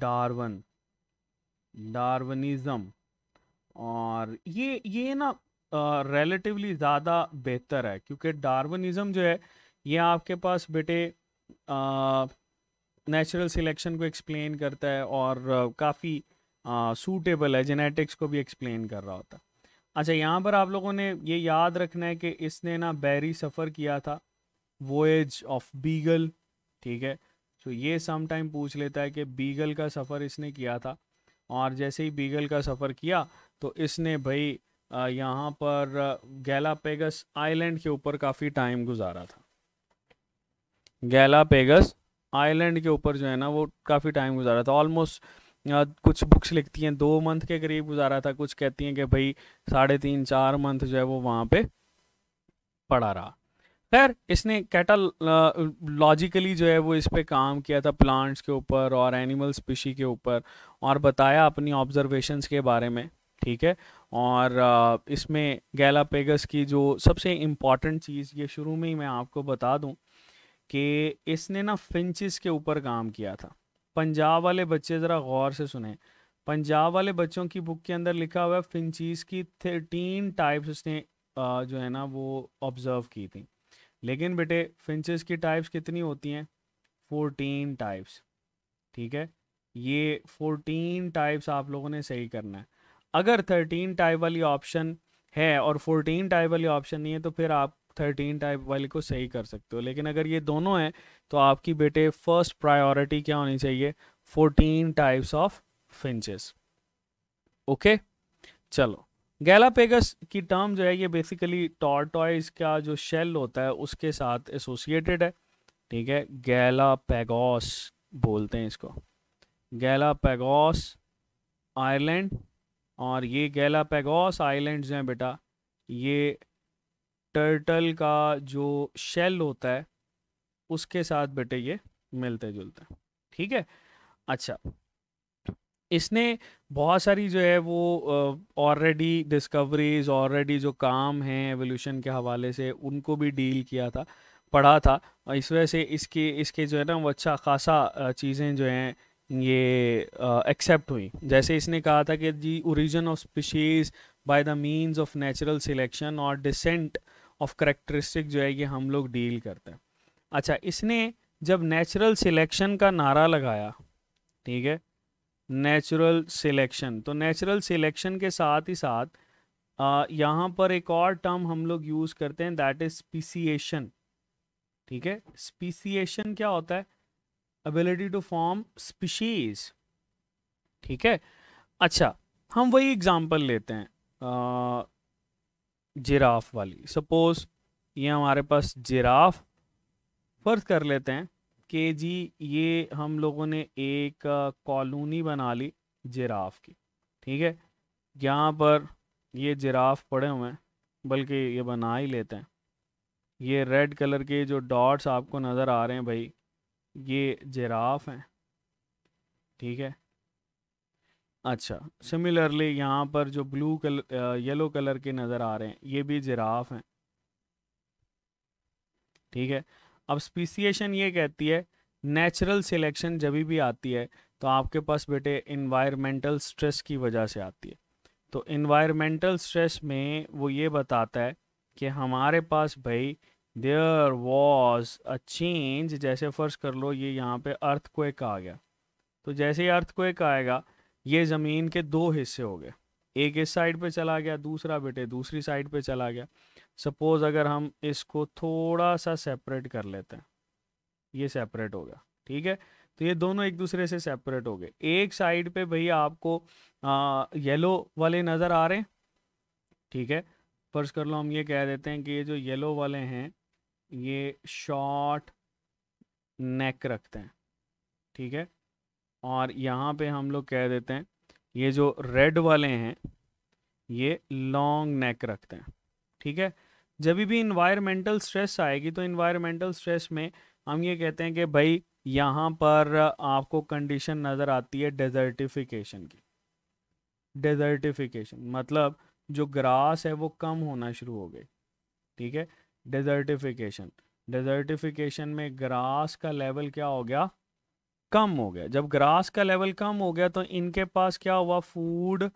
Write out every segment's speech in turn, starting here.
डार्वन डार्वनिज्म और ये ये ना रिलेटिवली ज़्यादा बेहतर है क्योंकि डार्वनिज्म जो है ये आपके पास बेटे नेचुरल सिलेक्शन को एक्सप्लेन करता है और काफ़ी सूटेबल है जेनेटिक्स को भी एक्सप्लेन कर रहा होता है अच्छा यहाँ पर आप लोगों ने ये याद रखना है कि इसने ना बैरी सफ़र किया था वोएज ऑफ बीगल ठीक है सो तो ये सम टाइम पूछ लेता है कि बीगल का सफ़र इसने किया था और जैसे ही बीगल का सफ़र किया तो इसने भाई यहाँ पर गैलापेगस आइलैंड के ऊपर काफ़ी टाइम गुजारा था गैलापेगस आइलैंड के ऊपर जो है ना वो काफ़ी टाइम गुजारा था ऑलमोस्ट कुछ बुक्स लिखती हैं दो मंथ के करीब गुजारा था कुछ कहती हैं कि भाई साढ़े तीन चार मंथ जो है वो वहाँ पे पड़ा रहा खैर इसने कैटा लॉजिकली जो है वो इस पर काम किया था प्लांट्स के ऊपर और एनिमल स्पीशी के ऊपर और बताया अपनी ऑब्जर्वेशंस के बारे में ठीक है और इसमें गैलापेगस की जो सबसे इम्पॉर्टेंट चीज़ ये शुरू में ही मैं आपको बता दूं कि इसने ना फिंचिस के ऊपर काम किया था पंजाब वाले बच्चे ज़रा गौर से सुने पंजाब वाले बच्चों की बुक के अंदर लिखा हुआ है फिंचिस की थर्टीन टाइप्स उसने जो है ना वो ऑब्ज़र्व की थी लेकिन बेटे फिंचेस की टाइप्स कितनी होती हैं फोर्टीन टाइप्स ठीक है ये फोर्टीन टाइप्स आप लोगों ने सही करना है अगर थर्टीन टाइप वाली ऑप्शन है और फोर्टीन टाइप वाली ऑप्शन नहीं है तो फिर आप थर्टीन टाइप वाली को सही कर सकते हो लेकिन अगर ये दोनों हैं तो आपकी बेटे फर्स्ट प्रायोरिटी क्या होनी चाहिए fourteen types of finches okay चलो गैलापेगस की टर्म जो है ये बेसिकली टॉर्टॉइज का जो शेल होता है उसके साथ एसोसिएटेड है ठीक है गैलापेगोस बोलते हैं इसको गैलापेगोस आयरलैंड और ये गैलापेगोस आइलैंड्स हैं बेटा ये टर्टल का जो शेल होता है उसके साथ बेटे ये मिलते जुलते ठीक है अच्छा इसने बहुत सारी जो है वो ऑलरेडी डिस्कवरीज ऑलरेडी जो काम हैं एवोल्यूशन के हवाले से उनको भी डील किया था पढ़ा था और इस वजह से इसके इसके जो है ना वो अच्छा खासा चीज़ें जो हैं ये एक्सेप्ट हुई जैसे इसने कहा था कि the origin of species by the means of natural selection और डिसेंट ऑफ करेक्टरिस्टिक जो है ये हम लोग डील करते हैं अच्छा इसने जब नेचुरल सिलेक्शन का नारा लगाया ठीक है नेचुरल सिलेक्शन तो नेचुरल सिलेक्शन के साथ ही साथ यहाँ पर एक और टर्म हम लोग यूज़ करते हैं दैट इज स्पीसीएशन ठीक है स्पीसीएशन क्या होता है एबिलिटी टू फॉर्म स्पीशीज ठीक है अच्छा हम वही एग्जांपल लेते हैं जिराफ वाली सपोज ये हमारे पास जिराफ फर्ज कर लेते हैं कि जी ये हम लोगों ने एक कॉलोनी बना ली जिराफ की ठीक है यहाँ पर ये जिराफ पड़े हुए हैं बल्कि ये बना ही लेते हैं ये रेड कलर के जो डॉट्स आपको नज़र आ रहे हैं भाई ये जिराफ हैं ठीक है अच्छा सिमिलरली यहाँ पर जो ब्लू कलर येलो कलर के नज़र आ रहे हैं ये भी जिराफ हैं ठीक है अब स्पीसीशन ये कहती है नेचुरल सिलेक्शन जब भी आती है तो आपके पास बेटे इन्वायरमेंटल स्ट्रेस की वजह से आती है तो इन्वायरमेंटल स्ट्रेस में वो ये बताता है कि हमारे पास भाई देयर वॉज अ चेंज जैसे फर्श कर लो ये यहाँ पे अर्थ क्वेक आ गया तो जैसे ही अर्थ क्वेक आएगा ये ज़मीन के दो हिस्से हो गए एक इस साइड पे चला गया दूसरा बेटे दूसरी साइड पे चला गया सपोज अगर हम इसको थोड़ा सा सेपरेट कर लेते हैं ये सेपरेट हो गया ठीक है तो ये दोनों एक दूसरे से सेपरेट हो गए एक साइड पे भैया आपको आ, येलो वाले नज़र आ रहे ठीक है फर्ज कर लो हम ये कह देते हैं कि ये जो येलो वाले हैं ये शॉर्ट नेक रखते हैं ठीक है और यहाँ पे हम लोग कह देते हैं ये जो रेड वाले हैं ये लॉन्ग नेक रखते हैं ठीक है जब भी इन्वायरमेंटल स्ट्रेस आएगी तो इन्वायरमेंटल स्ट्रेस में हम ये कहते हैं कि भाई यहाँ पर आपको कंडीशन नज़र आती है डेजर्टिफिकेशन की डेजर्टिफिकेशन मतलब जो ग्रास है वो कम होना शुरू हो गई ठीक है डेजर्टिफिकेशन डेजर्टिफिकेशन में ग्रास का लेवल क्या हो गया कम हो गया जब ग्रास का लेवल कम हो गया तो इनके पास क्या हुआ फूड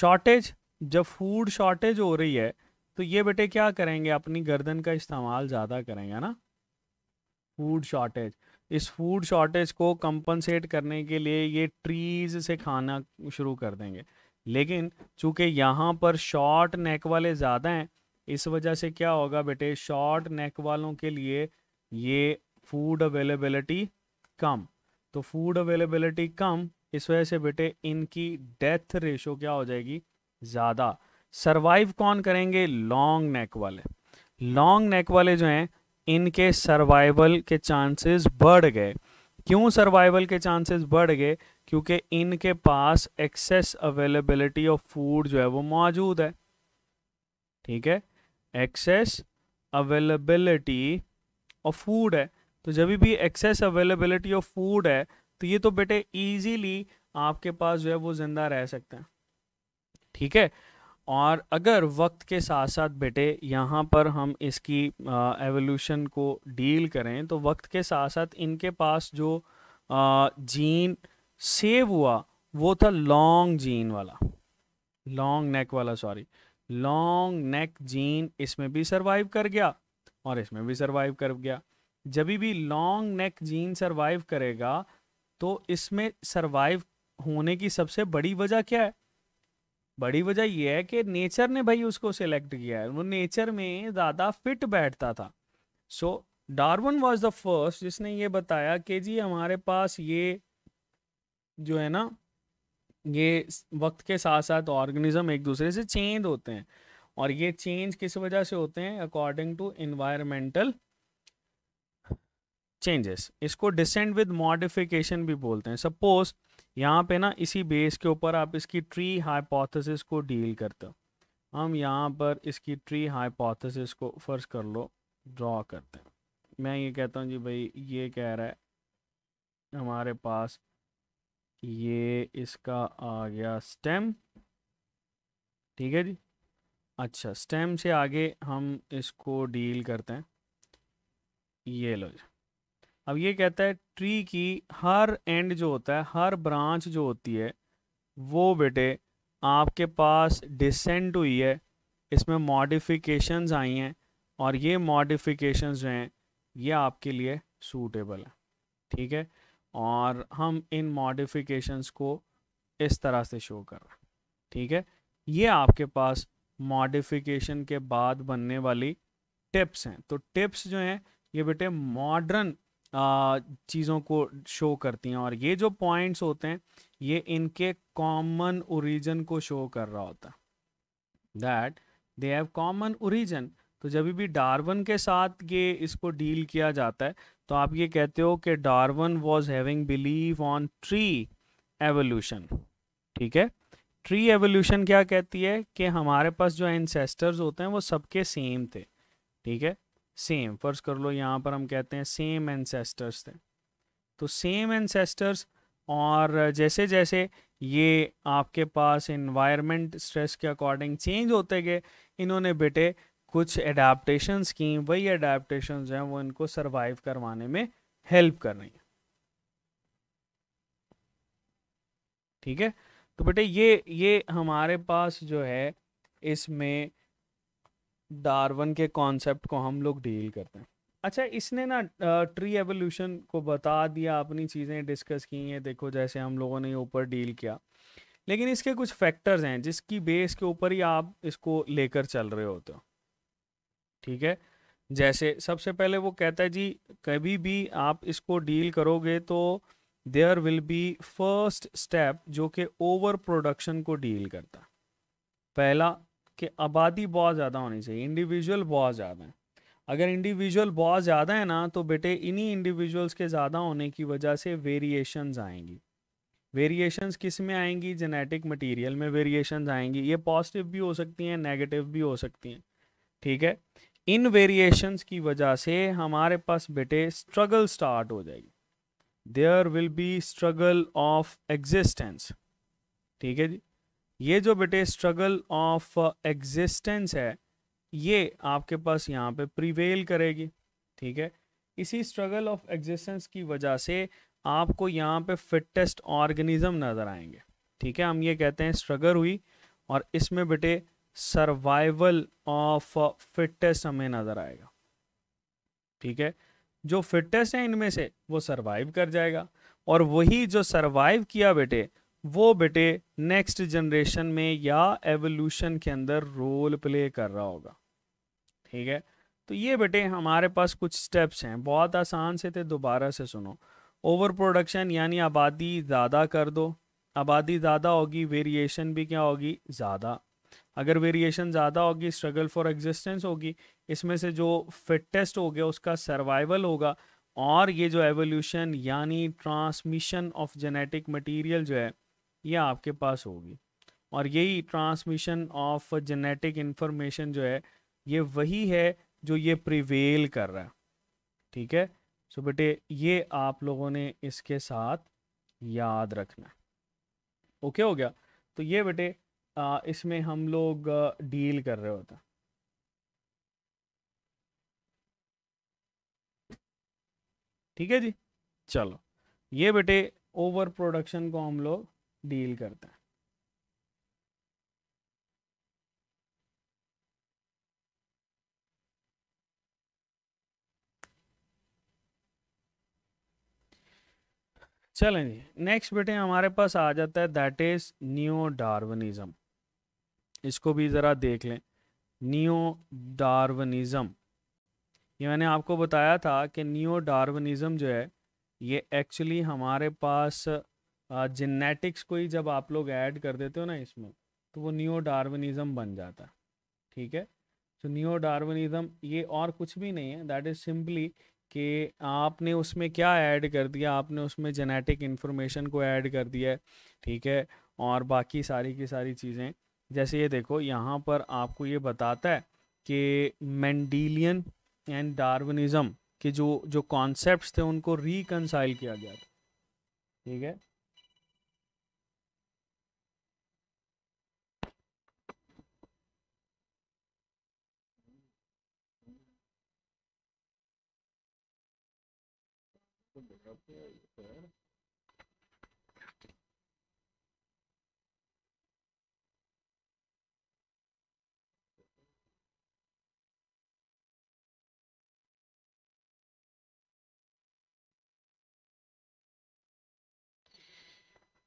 शॉर्टेज जब फूड शॉर्टेज हो रही है तो ये बेटे क्या करेंगे अपनी गर्दन का इस्तेमाल ज़्यादा करेंगे ना फूड शॉर्टेज इस फूड शॉर्टेज को कंपनसेट करने के लिए ये ट्रीज से खाना शुरू कर देंगे लेकिन चूंकि यहाँ पर शॉर्ट नेक वाले ज़्यादा हैं इस वजह से क्या होगा बेटे शॉर्ट नेक वालों के लिए ये फूड अवेलेबिलिटी कम तो फूड अवेलेबिलिटी कम इस वजह से बेटे इनकी डेथ रेशो क्या हो जाएगी ज़्यादा सरवाइव कौन करेंगे लॉन्ग नेक वाले लॉन्ग नेक वाले जो हैं इनके सर्वाइवल के चांसेस बढ़ गए क्यों सर्वाइवल के चांसेस बढ़ गए क्योंकि इनके पास एक्सेस अवेलेबिलिटी ऑफ फूड जो है वो मौजूद है ठीक है एक्सेस अवेलेबिलिटी ऑफ फूड है तो जब भी एक्सेस अवेलेबिलिटी ऑफ फूड है तो ये तो बेटे ईजीली आपके पास जो है वो ज़िंदा रह सकते हैं ठीक है और अगर वक्त के साथ साथ बेटे यहाँ पर हम इसकी एवोल्यूशन को डील करें तो वक्त के साथ साथ इनके पास जो आ, जीन सेव हुआ वो था लॉन्ग जीन वाला लॉन्ग नेक वाला सॉरी लॉन्ग नेक जीन इसमें भी सरवाइव कर गया और इसमें भी सरवाइव कर गया जब भी लॉन्ग नेक जीन सरवाइव करेगा तो इसमें सरवाइव होने की सबसे बड़ी वजह क्या है बड़ी वजह यह है कि नेचर ने भाई उसको सिलेक्ट किया है वो नेचर में ज़्यादा फिट बैठता था so Darwin was the first जिसने ये बताया कि जी हमारे पास ये जो है ना ये वक्त के साथ साथ ऑर्गेनिज्म एक दूसरे से चेंज होते हैं और ये चेंज किस वजह से होते हैं अकॉर्डिंग टू इन्वायरमेंटल चेंजेस इसको डिसेंड विद मॉडिफिकेशन भी बोलते हैं सपोज यहाँ पे ना इसी बेस के ऊपर आप इसकी ट्री हाइपोथेसिस को डील करते हो हम यहाँ पर इसकी ट्री हाइपोथेसिस को फर्स्ट कर लो ड्रॉ करते हैं मैं ये कहता हूँ जी भाई ये कह रहा है हमारे पास ये इसका आ गया स्टेम ठीक है जी अच्छा स्टेम से आगे हम इसको डील करते हैं ये लो जी अब ये कहता है ट्री की हर एंड जो होता है हर ब्रांच जो होती है वो बेटे आपके पास डिसेंट हुई है इसमें मॉडिफिकेशंस आई हैं और ये मॉडिफिकेशंस जो हैं ये आपके लिए सूटेबल है ठीक है और हम इन मॉडिफिकेशंस को इस तरह से शो कर रहे हैं ठीक है ये आपके पास मॉडिफिकेशन के बाद बनने वाली टिप्स हैं तो टिप्स जो हैं ये बेटे मॉडर्न चीज़ों को शो करती हैं और ये जो पॉइंट्स होते हैं ये इनके कॉमन ओरिजन को शो कर रहा होता है that they have common origin तो जब भी डार्वन के साथ ये इसको डील किया जाता है तो आप ये कहते हो कि Darwin was having believe on tree evolution ठीक है ट्री एवोल्यूशन क्या कहती है कि हमारे पास जो एनसेस्टर्स होते हैं वो सबके सेम थे ठीक है सेम फर्ज कर लो यहाँ पर हम कहते हैं सेम एनसेस्टर्स थे तो सेम एनसेस्टर्स और जैसे जैसे ये आपके पास इन्वायरमेंट स्ट्रेस के अकॉर्डिंग चेंज होते गए इन्होंने बेटे कुछ एडाप्टेशंस की वही एडाप्टेशंस हैं वो इनको सरवाइव करवाने में हेल्प कर रही हैं ठीक है तो बेटे ये ये हमारे पास जो है इसमें डार्वन के कॉन्सेप्ट को हम लोग डील करते हैं अच्छा इसने ना ट्री एवोल्यूशन को बता दिया अपनी चीज़ें डिस्कस की हैं देखो जैसे हम लोगों ने ऊपर डील किया लेकिन इसके कुछ फैक्टर्स हैं जिसकी बेस के ऊपर ही आप इसको लेकर चल रहे होते हो ठीक है जैसे सबसे पहले वो कहता है जी कभी भी आप इसको डील करोगे तो there will be first step जो कि ओवर प्रोडक्शन को डील करता पहला कि आबादी बहुत ज़्यादा होनी चाहिए इंडिविजुअल बहुत ज़्यादा है अगर इंडिविजुअल बहुत ज़्यादा है ना तो बेटे इन्हीं इंडिविजुअल्स के ज़्यादा होने की वजह से वेरिएशंस आएंगी वेरिएशंस किस में आएंगी जेनेटिक मटेरियल में वेरिएशंस आएंगी ये पॉजिटिव भी हो सकती हैं नेगेटिव भी हो सकती हैं ठीक है इन वेरिएशंस की वजह से हमारे पास बेटे स्ट्रगल स्टार्ट हो जाएगी there will be struggle of existence ठीक है जी ये जो बेटे स्ट्रगल ऑफ एग्जिस्टेंस है ये आपके पास यहाँ पे प्रिवेल करेगी ठीक है इसी स्ट्रगल ऑफ एग्जिस्टेंस की वजह से आपको यहाँ पे फिटेस्ट ऑर्गेनिज्म नज़र आएंगे ठीक है हम ये कहते हैं स्ट्रगल हुई और इसमें बेटे सर्वाइवल ऑफ फिटेस्ट हमें नज़र आएगा ठीक है जो फिटेस्ट है इनमें से वो सर्वाइव कर जाएगा और वही जो सर्वाइव किया बेटे वो बेटे नेक्स्ट जनरेशन में या एवोल्यूशन के अंदर रोल प्ले कर रहा होगा ठीक है तो ये बेटे हमारे पास कुछ स्टेप्स हैं बहुत आसान से थे दोबारा से सुनो ओवर प्रोडक्शन यानी आबादी ज़्यादा कर दो आबादी ज़्यादा होगी वेरिएशन भी क्या होगी ज़्यादा अगर वेरिएशन ज़्यादा होगी स्ट्रगल फॉर एग्जिस्टेंस होगी इसमें से जो फिटेस्ट हो गया उसका सर्वाइवल होगा और ये जो एवोल्यूशन यानी ट्रांसमिशन ऑफ जेनेटिक मटीरियल जो है ये आपके पास होगी और यही ट्रांसमिशन ऑफ जेनेटिक इन्फॉर्मेशन जो है ये वही है जो ये प्रिवेल कर रहा है ठीक है सो बेटे ये आप लोगों ने इसके साथ याद रखना ओके हो गया तो ये बेटे इसमें हम लोग डील कर रहे होते ठीक है जी चलो ये बेटे ओवर प्रोडक्शन को हम लोग डील करते हैं चलें जी नेक्स्ट बेटे हमारे पास आ जाता है दैट इज न्यू डार्वनिज्म इसको भी ज़रा देख लें न्यू डार्वनिज्म ये मैंने आपको बताया था कि न्यू डार्वनिज़म जो है ये एक्चुअली हमारे पास जेनेटिक्स को ही जब आप लोग ऐड कर देते हो ना इसमें तो वो न्यू डार्वनिज़म बन जाता है ठीक है तो न्यू डार्वनिज़म ये और कुछ भी नहीं है दैट इज़ सिंपली कि आपने उसमें क्या ऐड कर दिया आपने उसमें जेनेटिक इन्फॉर्मेशन को ऐड कर दिया है ठीक है और बाकी सारी की सारी चीज़ें जैसे ये देखो यहाँ पर आपको ये बताता है कि मैंडीलियन एंड डार्वनिज़म के जो जो कॉन्सेप्ट्स थे उनको रिकनसाइल किया गया था ठीक है को दिखाते हैं सर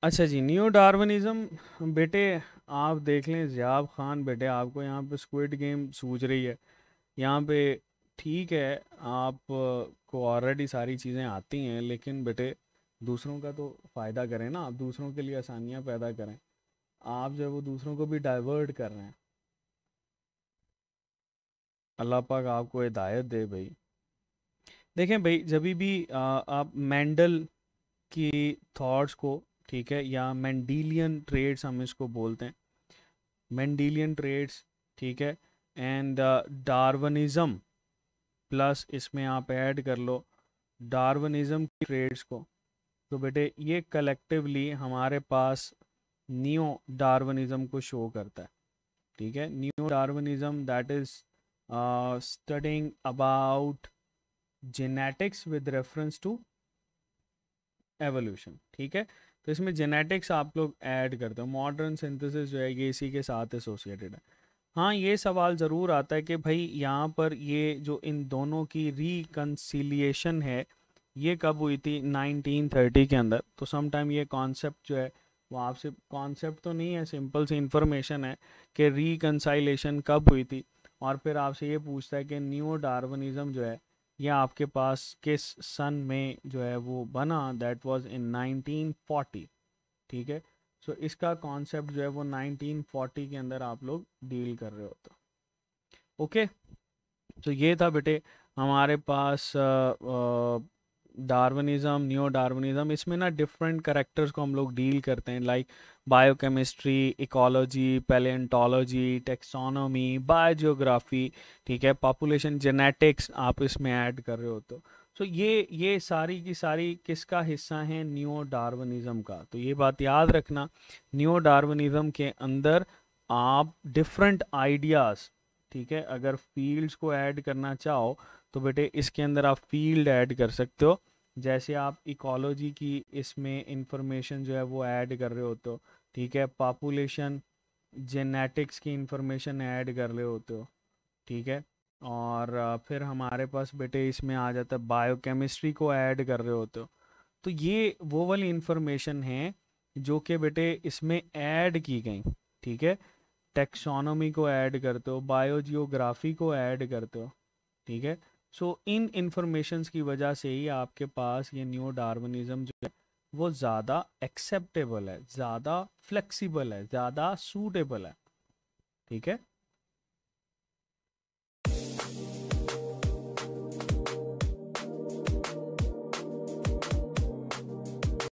अच्छा जी न्यू डार्विनिज्म बेटे आप देख लें ज़ियाब खान बेटे आपको यहाँ पे स्क्विड गेम सूझ रही है यहाँ पे ठीक है आप को ऑलरेडी सारी चीज़ें आती हैं लेकिन बेटे दूसरों का तो फ़ायदा करें ना आप दूसरों के लिए आसानियाँ पैदा करें आप जो है वो दूसरों को भी डाइवर्ट कर रहे हैं अल्लाह पाक आपको हिदायत दे भाई देखें भाई जब भी आ, आप मैंडल की थॉट्स को ठीक है या मैंडीलियन ट्रेड्स हम इसको बोलते हैं मैंडीलियन ट्रेड्स ठीक है एंड डार्वनिज़म uh, प्लस इसमें आप ऐड कर लो डार्वनिज़म की ट्रेड्स को तो बेटे ये कलेक्टिवली हमारे पास न्यू डार्वनिज़म को शो करता है ठीक है new Darwinism that is studying about genetics with reference to evolution ठीक है तो इसमें जेनेटिक्स आप लोग ऐड करते हो मॉडर्न सिंथेसिस जो है ये इसी के साथ एसोसिएटेड है हाँ ये सवाल ज़रूर आता है कि भाई यहाँ पर ये जो इन दोनों की रिकन्सिलिएशन है ये कब हुई थी 1930 के अंदर तो सम टाइम ये कॉन्सेप्ट जो है वो आपसे कॉन्सेप्ट तो नहीं है सिंपल सी इन्फॉर्मेशन है कि रिकनसाइलेशन कब हुई थी और फिर आपसे ये पूछता है कि न्यू डार्वनिज़म जो है ये आपके पास किस सन में जो है वो बना दैट वाज इन 1940 ठीक है सो so, इसका कॉन्सेप्ट जो है वो 1940 के अंदर आप लोग डील कर रहे हो तो ओके तो ये था बेटे हमारे पास डार्वनिज़म न्यू डार्वनिज्म इसमें ना डिफरेंट करेक्टर्स को हम लोग डील करते हैं like biochemistry ecology palaeontology taxonomy biogeography ठीक है पॉपुलेशन जेनेटिक्स आप इसमें ऐड कर रहे हो तो सो ये ये सारी की सारी किसका हिस्सा है न्यू डार्वनिज़म का तो ये बात याद रखना न्यू डार्वनिज़म के अंदर आप डिफरेंट आइडियाज़ ठीक है अगर फील्ड्स को ऐड करना चाहो तो बेटे इसके अंदर आप फील्ड ऐड कर सकते हो जैसे आप इकोलॉजी की इसमें इंफॉर्मेशन जो है वो ऐड कर रहे होते हो ठीक है पॉपुलेशन जेनेटिक्स की इंफॉर्मेशन ऐड कर रहे होते हो ठीक है और फिर हमारे पास बेटे इसमें आ जाता है बायोकेमिस्ट्री को ऐड कर रहे होते हो तो ये वो वाली इंफॉर्मेशन है जो कि बेटे इसमें ऐड की गई ठीक है टेक्सोनोमी को ऐड करते हो बायोजियोग्राफी को ऐड करते हो ठीक है सो so, इन इंफॉर्मेशन की वजह से ही आपके पास ये न्यू डार्विनिज्म जो है वो ज़्यादा एक्सेप्टेबल है ज़्यादा फ्लेक्सिबल है ज़्यादा सूटेबल है ठीक है